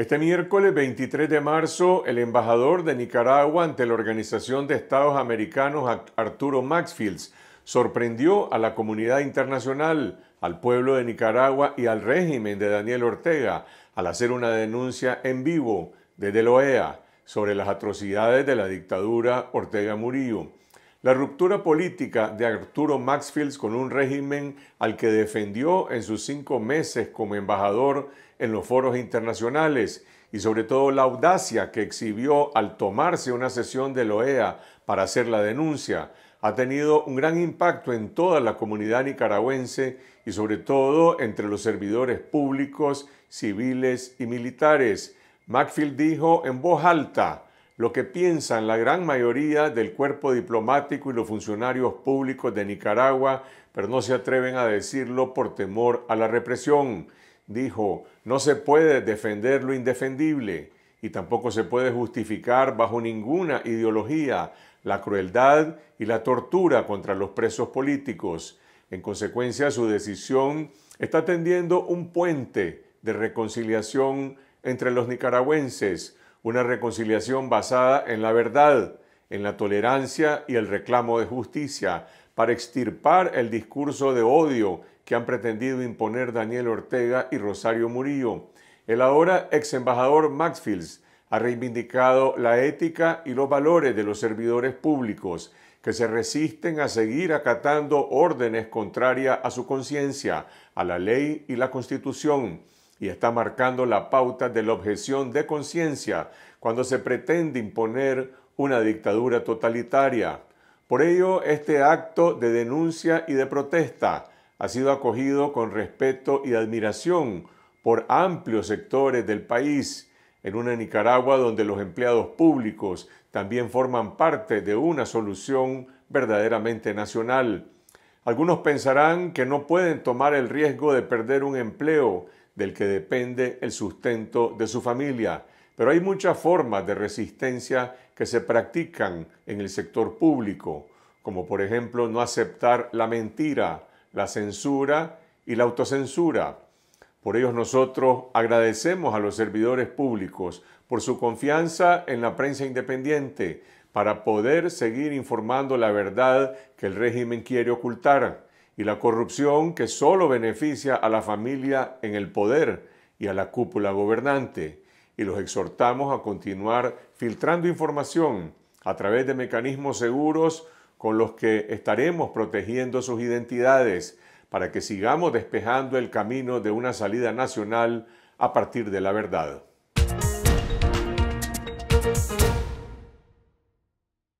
Este miércoles 23 de marzo, el embajador de Nicaragua ante la Organización de Estados Americanos, Arturo Maxfields, sorprendió a la comunidad internacional, al pueblo de Nicaragua y al régimen de Daniel Ortega al hacer una denuncia en vivo desde la OEA sobre las atrocidades de la dictadura Ortega Murillo. La ruptura política de Arturo Maxfield con un régimen al que defendió en sus cinco meses como embajador en los foros internacionales y sobre todo la audacia que exhibió al tomarse una sesión de la e OEA para hacer la denuncia, ha tenido un gran impacto en toda la comunidad nicaragüense y sobre todo entre los servidores públicos, civiles y militares. Maxfield dijo en voz alta, lo que piensan la gran mayoría del cuerpo diplomático y los funcionarios públicos de Nicaragua, pero no se atreven a decirlo por temor a la represión. Dijo, no se puede defender lo indefendible y tampoco se puede justificar bajo ninguna ideología la crueldad y la tortura contra los presos políticos. En consecuencia, su decisión está tendiendo un puente de reconciliación entre los nicaragüenses, una reconciliación basada en la verdad, en la tolerancia y el reclamo de justicia, para extirpar el discurso de odio que han pretendido imponer Daniel Ortega y Rosario Murillo. El ahora ex embajador Maxfields ha reivindicado la ética y los valores de los servidores públicos que se resisten a seguir acatando órdenes contrarias a su conciencia, a la ley y la constitución y está marcando la pauta de la objeción de conciencia cuando se pretende imponer una dictadura totalitaria. Por ello, este acto de denuncia y de protesta ha sido acogido con respeto y admiración por amplios sectores del país, en una Nicaragua donde los empleados públicos también forman parte de una solución verdaderamente nacional. Algunos pensarán que no pueden tomar el riesgo de perder un empleo del que depende el sustento de su familia, pero hay muchas formas de resistencia que se practican en el sector público, como por ejemplo no aceptar la mentira, la censura y la autocensura. Por ello nosotros agradecemos a los servidores públicos por su confianza en la prensa independiente, para poder seguir informando la verdad que el régimen quiere ocultar y la corrupción que solo beneficia a la familia en el poder y a la cúpula gobernante. Y los exhortamos a continuar filtrando información a través de mecanismos seguros con los que estaremos protegiendo sus identidades para que sigamos despejando el camino de una salida nacional a partir de la verdad.